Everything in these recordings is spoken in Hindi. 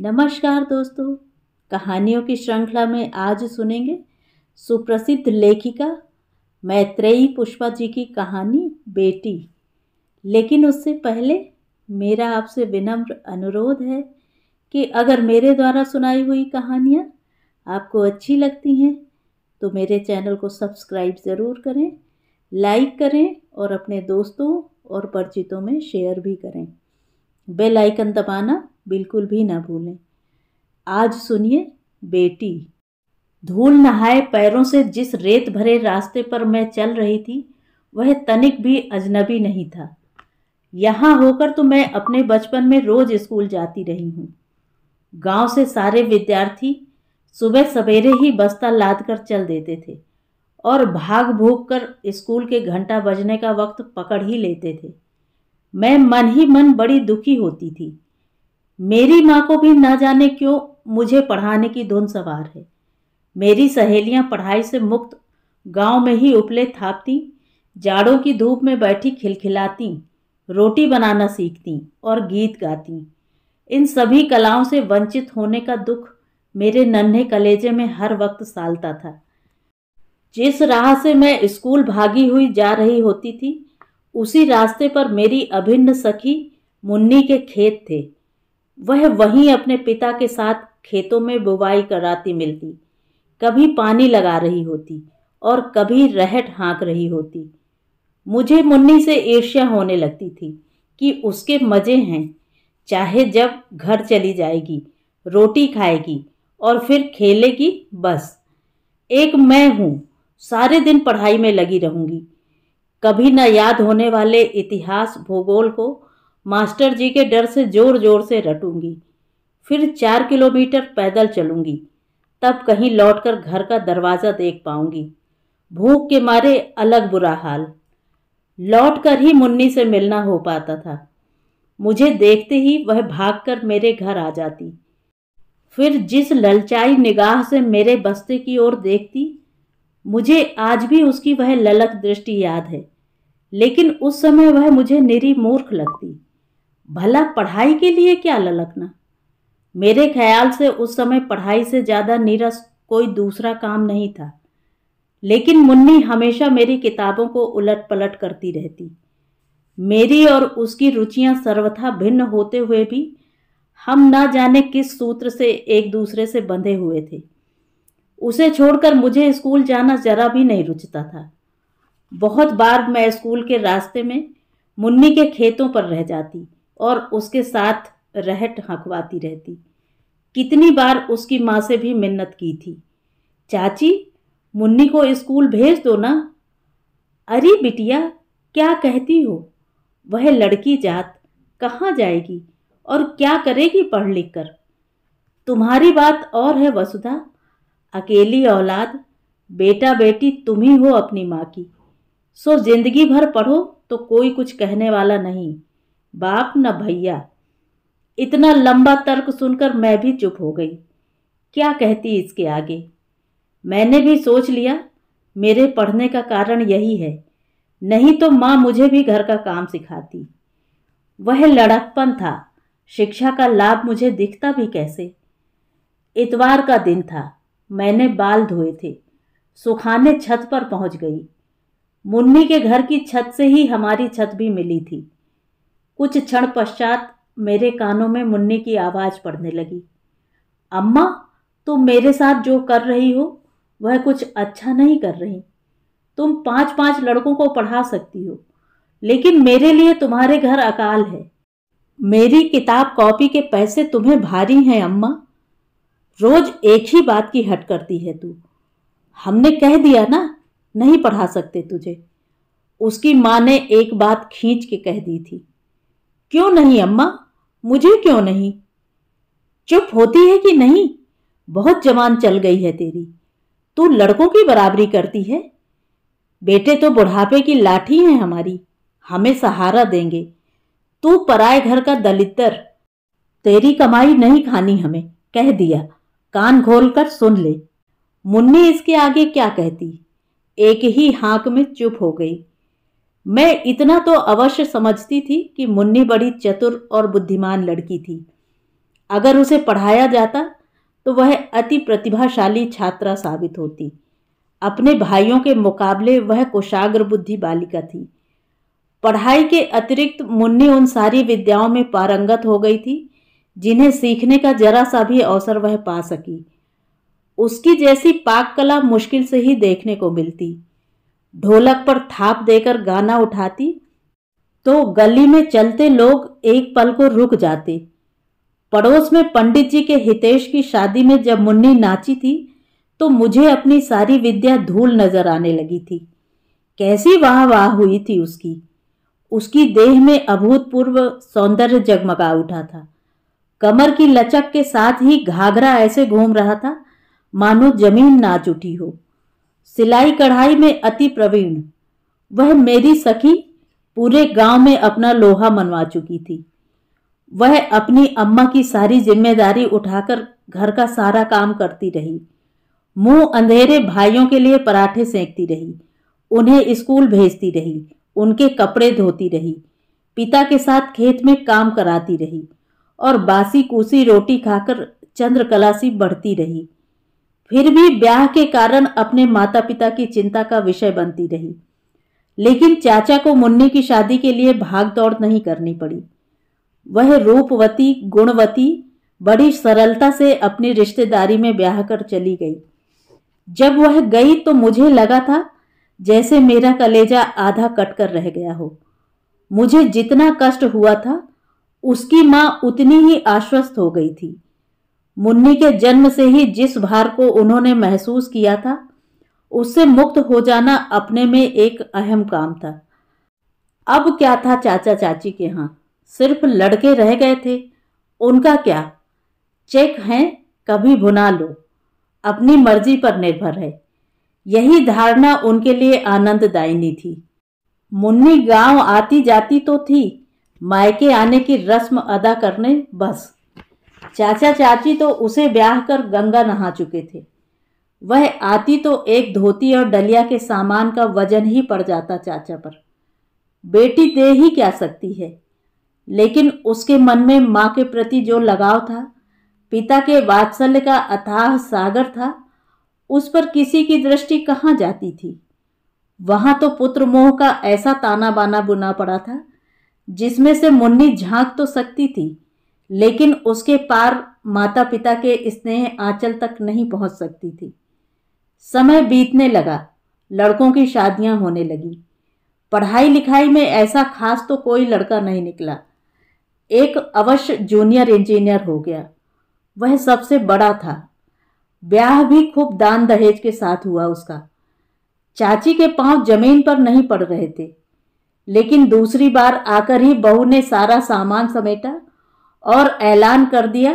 नमस्कार दोस्तों कहानियों की श्रृंखला में आज सुनेंगे सुप्रसिद्ध लेखिका मैत्रेयी पुष्पा जी की कहानी बेटी लेकिन उससे पहले मेरा आपसे विनम्र अनुरोध है कि अगर मेरे द्वारा सुनाई हुई कहानियाँ आपको अच्छी लगती हैं तो मेरे चैनल को सब्सक्राइब ज़रूर करें लाइक करें और अपने दोस्तों और परिचितों में शेयर भी करें बेल आइकन दबाना बिल्कुल भी ना भूलें आज सुनिए बेटी धूल नहाए पैरों से जिस रेत भरे रास्ते पर मैं चल रही थी वह तनिक भी अजनबी नहीं था यहाँ होकर तो मैं अपने बचपन में रोज स्कूल जाती रही हूँ गांव से सारे विद्यार्थी सुबह सवेरे ही बस्ता लाद कर चल देते थे और भाग भूग कर स्कूल के घंटा बजने का वक्त पकड़ ही लेते थे मैं मन ही मन बड़ी दुखी होती थी मेरी माँ को भी ना जाने क्यों मुझे पढ़ाने की धुन सवार है मेरी सहेलियाँ पढ़ाई से मुक्त गांव में ही उपले थापती जाड़ों की धूप में बैठी खिलखिलाती रोटी बनाना सीखती और गीत गाती इन सभी कलाओं से वंचित होने का दुख मेरे नन्हे कलेजे में हर वक्त सालता था जिस राह से मैं स्कूल भागी हुई जा रही होती थी उसी रास्ते पर मेरी अभिन्न सखी मुन्नी के खेत थे वह वहीं अपने पिता के साथ खेतों में बुवाई कराती मिलती कभी पानी लगा रही होती और कभी रहट हाँक रही होती मुझे मुन्नी से ईर्ष्या होने लगती थी कि उसके मज़े हैं चाहे जब घर चली जाएगी रोटी खाएगी और फिर खेलेगी बस एक मैं हूँ सारे दिन पढ़ाई में लगी रहूँगी कभी न याद होने वाले इतिहास भूगोल को मास्टर जी के डर से जोर जोर से रटूंगी फिर चार किलोमीटर पैदल चलूंगी तब कहीं लौटकर घर का दरवाज़ा देख पाऊंगी भूख के मारे अलग बुरा हाल लौट कर ही मुन्नी से मिलना हो पाता था मुझे देखते ही वह भागकर मेरे घर आ जाती फिर जिस ललचाई निगाह से मेरे बस्ते की ओर देखती मुझे आज भी उसकी वह ललक दृष्टि याद है लेकिन उस समय वह मुझे निरी मूर्ख लगती भला पढ़ाई के लिए क्या ललकना मेरे ख्याल से उस समय पढ़ाई से ज़्यादा नीरस कोई दूसरा काम नहीं था लेकिन मुन्नी हमेशा मेरी किताबों को उलट पलट करती रहती मेरी और उसकी रुचियां सर्वथा भिन्न होते हुए भी हम ना जाने किस सूत्र से एक दूसरे से बंधे हुए थे उसे छोड़कर मुझे स्कूल जाना जरा भी नहीं रुचता था बहुत बार मैं स्कूल के रास्ते में मुन्नी के खेतों पर रह जाती और उसके साथ रहट हंकवाती रहती कितनी बार उसकी माँ से भी मिन्नत की थी चाची मुन्नी को स्कूल भेज दो ना अरे बिटिया क्या कहती हो वह लड़की जात कहाँ जाएगी और क्या करेगी पढ़ लिख कर तुम्हारी बात और है वसुधा अकेली औलाद बेटा बेटी तुम ही हो अपनी माँ की सो जिंदगी भर पढ़ो तो कोई कुछ कहने वाला नहीं बाप न भैया इतना लंबा तर्क सुनकर मैं भी चुप हो गई क्या कहती इसके आगे मैंने भी सोच लिया मेरे पढ़ने का कारण यही है नहीं तो माँ मुझे भी घर का काम सिखाती वह लड़कपन था शिक्षा का लाभ मुझे दिखता भी कैसे इतवार का दिन था मैंने बाल धोए थे सुखाने छत पर पहुंच गई मुन्नी के घर की छत से ही हमारी छत भी मिली थी कुछ क्षण पश्चात मेरे कानों में मुन्नी की आवाज़ पड़ने लगी अम्मा तुम मेरे साथ जो कर रही हो वह कुछ अच्छा नहीं कर रही तुम पांच पांच लड़कों को पढ़ा सकती हो लेकिन मेरे लिए तुम्हारे घर अकाल है मेरी किताब कॉपी के पैसे तुम्हें भारी हैं अम्मा रोज एक ही बात की हट करती है तू हमने कह दिया ना नहीं पढ़ा सकते तुझे उसकी माँ ने एक बात खींच के कह दी थी क्यों नहीं अम्मा मुझे क्यों नहीं चुप होती है कि नहीं बहुत जवान चल गई है तेरी तू लड़कों की बराबरी करती है बेटे तो बुढ़ापे की लाठी हैं हमारी हमें सहारा देंगे तू पराए घर का दलितर तेरी कमाई नहीं खानी हमें कह दिया कान घोल कर सुन ले मुन्नी इसके आगे क्या कहती एक ही हाँक में चुप हो गई मैं इतना तो अवश्य समझती थी कि मुन्नी बड़ी चतुर और बुद्धिमान लड़की थी अगर उसे पढ़ाया जाता तो वह अति प्रतिभाशाली छात्रा साबित होती अपने भाइयों के मुकाबले वह कुशाग्र बुद्धि बालिका थी पढ़ाई के अतिरिक्त मुन्नी उन सारी विद्याओं में पारंगत हो गई थी जिन्हें सीखने का जरा सा भी अवसर वह पा सकी उसकी जैसी पाक कला मुश्किल से ही देखने को मिलती ढोलक पर थाप देकर गाना उठाती तो गली में चलते लोग एक पल को रुक जाते पड़ोस में पंडित जी के हितेश की शादी में जब मुन्नी नाची थी तो मुझे अपनी सारी विद्या धूल नजर आने लगी थी कैसी वाह वाह हुई थी उसकी उसकी देह में अभूतपूर्व सौंदर्य जगमगा उठा था कमर की लचक के साथ ही घाघरा ऐसे घूम रहा था मानो जमीन नाच उठी हो सिलाई कढ़ाई में अति प्रवीण वह मेरी सखी पूरे गांव में अपना लोहा मनवा चुकी थी वह अपनी अम्मा की सारी जिम्मेदारी उठाकर घर का सारा काम करती रही मुंह अंधेरे भाइयों के लिए पराठे सेंकती रही उन्हें स्कूल भेजती रही उनके कपड़े धोती रही पिता के साथ खेत में काम कराती रही और बासी कूसी रोटी खाकर चंद्रकला सी बढ़ती रही फिर भी ब्याह के कारण अपने माता पिता की चिंता का विषय बनती रही लेकिन चाचा को मुन्नी की शादी के लिए भाग दौड़ नहीं करनी पड़ी वह रूपवती गुणवती बड़ी सरलता से अपनी रिश्तेदारी में ब्याह कर चली गई जब वह गई तो मुझे लगा था जैसे मेरा कलेजा आधा कट कर रह गया हो मुझे जितना कष्ट हुआ था उसकी माँ उतनी ही आश्वस्त हो गई थी मुन्नी के जन्म से ही जिस भार को उन्होंने महसूस किया था उससे मुक्त हो जाना अपने में एक अहम काम था अब क्या था चाचा चाची के यहाँ सिर्फ लड़के रह गए थे उनका क्या चेक हैं कभी भुना लो अपनी मर्जी पर निर्भर है यही धारणा उनके लिए आनंददायिनी थी मुन्नी गांव आती जाती तो थी मायके आने की रस्म अदा करने बस चाचा चाची तो उसे ब्याह कर गंगा नहा चुके थे वह आती तो एक धोती और डलिया के सामान का वजन ही पड़ जाता चाचा पर बेटी दे ही क्या सकती है लेकिन उसके मन में माँ के प्रति जो लगाव था पिता के वात्सल्य का अथाह सागर था उस पर किसी की दृष्टि कहाँ जाती थी वहाँ तो पुत्र मोह का ऐसा ताना बाना बुना पड़ा था जिसमें से मुन्नी झांक तो सकती थी लेकिन उसके पार माता पिता के स्नेह आंचल तक नहीं पहुंच सकती थी समय बीतने लगा लड़कों की शादियां होने लगी पढ़ाई लिखाई में ऐसा खास तो कोई लड़का नहीं निकला एक अवश्य जूनियर इंजीनियर हो गया वह सबसे बड़ा था ब्याह भी खूब दान दहेज के साथ हुआ उसका चाची के पांव जमीन पर नहीं पड़ रहे थे लेकिन दूसरी बार आकर ही बहू ने सारा सामान समेटा और ऐलान कर दिया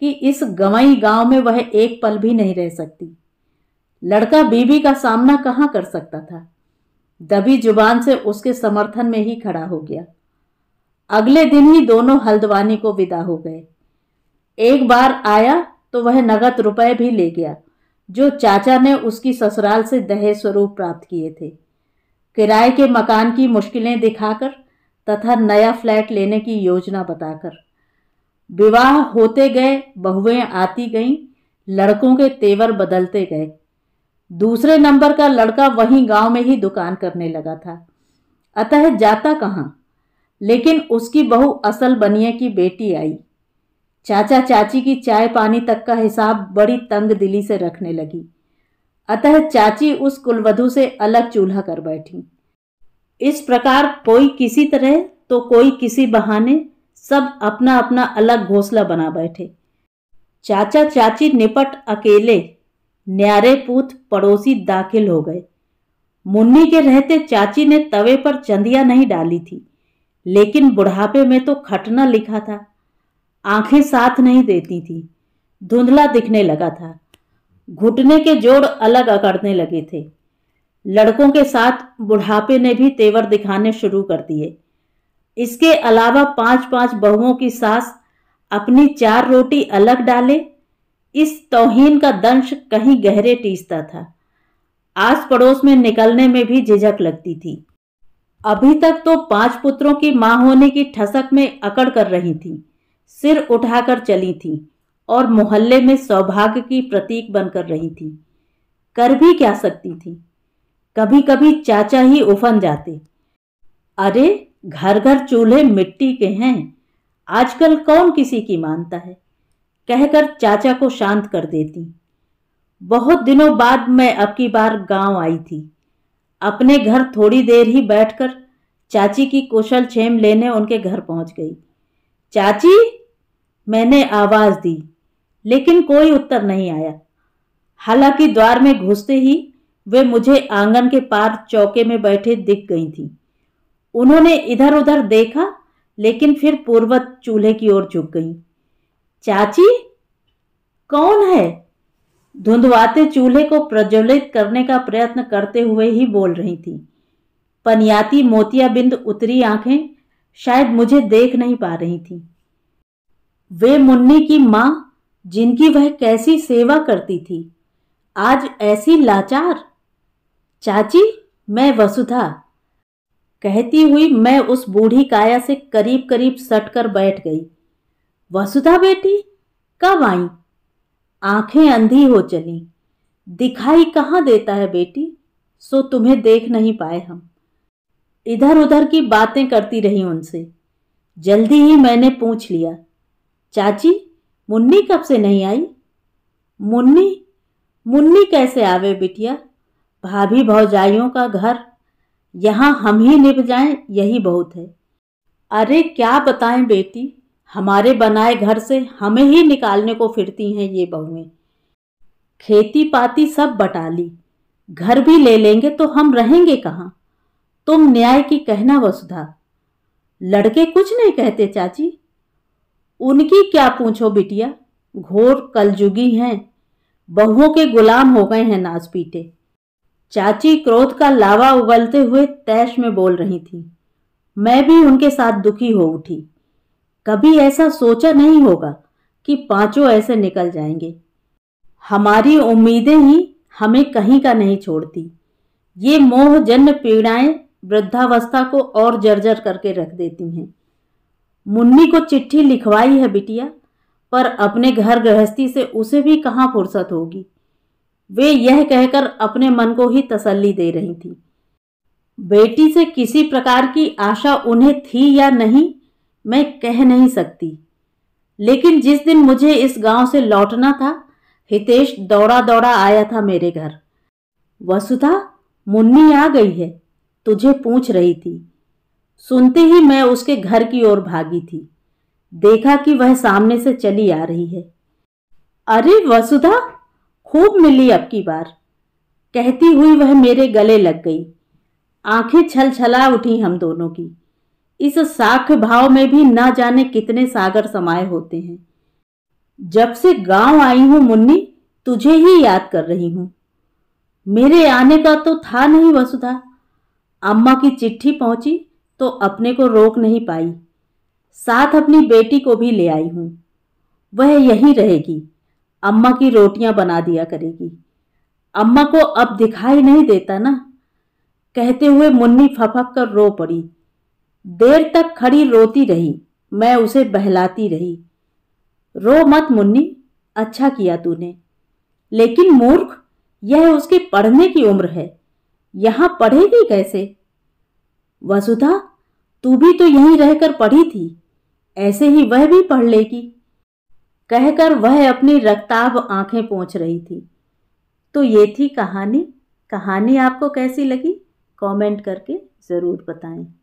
कि इस गवाई गांव में वह एक पल भी नहीं रह सकती लड़का बीबी का सामना कहाँ कर सकता था दबी जुबान से उसके समर्थन में ही खड़ा हो गया अगले दिन ही दोनों हल्द्वानी को विदा हो गए एक बार आया तो वह नगद रुपए भी ले गया जो चाचा ने उसकी ससुराल से दहेज स्वरूप प्राप्त किए थे किराए के मकान की मुश्किलें दिखाकर तथा नया फ्लैट लेने की योजना बताकर विवाह होते गए बहुएं आती गईं लड़कों के तेवर बदलते गए दूसरे नंबर का लड़का वहीं गांव में ही दुकान करने लगा था अतः जाता कहाँ लेकिन उसकी बहू असल बनिए की बेटी आई चाचा चाची की चाय पानी तक का हिसाब बड़ी तंग दिली से रखने लगी अतः चाची उस कुलवधु से अलग चूल्हा कर बैठी इस प्रकार कोई किसी तरह तो कोई किसी बहाने सब अपना अपना अलग घोंसला बना बैठे चाचा चाची निपट अकेले न्यारे पूत पड़ोसी दाखिल हो गए मुन्नी के रहते चाची ने तवे पर चंदिया नहीं डाली थी लेकिन बुढ़ापे में तो खटना लिखा था आंखें साथ नहीं देती थी धुंधला दिखने लगा था घुटने के जोड़ अलग अकड़ने लगे थे लड़कों के साथ बुढ़ापे ने भी तेवर दिखाने शुरू कर दिए इसके अलावा पांच पांच बहुओं की सास अपनी चार रोटी अलग डाले इस तोहिन का दंश कहीं गहरे टीसता था आस पड़ोस में निकलने में भी झिझक लगती थी अभी तक तो पांच पुत्रों की मां होने की ठसक में अकड़ कर रही थी सिर उठाकर चली थी और मोहल्ले में सौभाग्य की प्रतीक बनकर रही थी कर भी क्या सकती थी कभी कभी चाचा ही उफन जाते अरे घर घर चूल्हे मिट्टी के हैं आजकल कौन किसी की मानता है कहकर चाचा को शांत कर देती बहुत दिनों बाद मैं अब की बार गांव आई थी अपने घर थोड़ी देर ही बैठकर चाची की कुशल छेम लेने उनके घर पहुंच गई चाची मैंने आवाज़ दी लेकिन कोई उत्तर नहीं आया हालांकि द्वार में घुसते ही वे मुझे आंगन के पार चौके में बैठे दिख गई थीं उन्होंने इधर उधर देखा लेकिन फिर पूर्वत चूल्हे की ओर झुक गई चाची कौन है धुंधवाते चूल्हे को प्रज्वलित करने का प्रयत्न करते हुए ही बोल रही थी पनियाती मोतिया बिंद उतरी आंखें शायद मुझे देख नहीं पा रही थी वे मुन्नी की मां जिनकी वह कैसी सेवा करती थी आज ऐसी लाचार चाची मैं वसुधा कहती हुई मैं उस बूढ़ी काया से करीब करीब सट कर बैठ गई वसुधा बेटी कब आई आंखें अंधी हो चली दिखाई कहाँ देता है बेटी सो तुम्हें देख नहीं पाए हम इधर उधर की बातें करती रही उनसे जल्दी ही मैंने पूछ लिया चाची मुन्नी कब से नहीं आई मुन्नी मुन्नी कैसे आवे बिटिया भाभी भौजाइयों का घर यहाँ हम ही लिप जाएं यही बहुत है अरे क्या बताएं बेटी हमारे बनाए घर से हमें ही निकालने को फिरती हैं ये बहुएं खेती पाती सब बटा ली घर भी ले लेंगे तो हम रहेंगे कहाँ तुम न्याय की कहना वसुधा लड़के कुछ नहीं कहते चाची उनकी क्या पूछो बिटिया घोर कलजुगी हैं बहुओं के गुलाम हो गए हैं नाच पीटे चाची क्रोध का लावा उबलते हुए तैश में बोल रही थी मैं भी उनके साथ दुखी हो उठी कभी ऐसा सोचा नहीं होगा कि पांचों ऐसे निकल जाएंगे हमारी उम्मीदें ही हमें कहीं का नहीं छोड़ती ये मोहजन्य पीड़ाएं वृद्धावस्था को और जर्जर करके रख देती हैं मुन्नी को चिट्ठी लिखवाई है बिटिया पर अपने घर गृहस्थी से उसे भी कहाँ फुर्सत होगी वे यह कहकर अपने मन को ही तसल्ली दे रही थी बेटी से किसी प्रकार की आशा उन्हें थी या नहीं मैं कह नहीं सकती लेकिन जिस दिन मुझे इस गांव से लौटना था हितेश दौड़ा दौड़ा आया था मेरे घर वसुधा मुन्नी आ गई है तुझे पूछ रही थी सुनते ही मैं उसके घर की ओर भागी थी देखा कि वह सामने से चली आ रही है अरे वसुधा खूब मिली अब की बार कहती हुई वह मेरे गले लग गई आंखें छल छला उठी हम दोनों की इस साख भाव में भी ना जाने कितने सागर समाये होते हैं जब से गांव आई हूं मुन्नी तुझे ही याद कर रही हूं मेरे आने का तो था नहीं वसुधा अम्मा की चिट्ठी पहुंची तो अपने को रोक नहीं पाई साथ अपनी बेटी को भी ले आई हूं वह यहीं रहेगी अम्मा की रोटियां बना दिया करेगी अम्मा को अब दिखाई नहीं देता ना कहते हुए मुन्नी फपक कर रो पड़ी देर तक खड़ी रोती रही मैं उसे बहलाती रही रो मत मुन्नी अच्छा किया तूने लेकिन मूर्ख यह उसके पढ़ने की उम्र है यहाँ पढ़ेगी कैसे वसुधा तू भी तो यहीं रहकर पढ़ी थी ऐसे ही वह भी पढ़ लेगी कहकर वह अपनी रक्ताब आंखें पहुँच रही थी तो ये थी कहानी कहानी आपको कैसी लगी कमेंट करके ज़रूर बताएं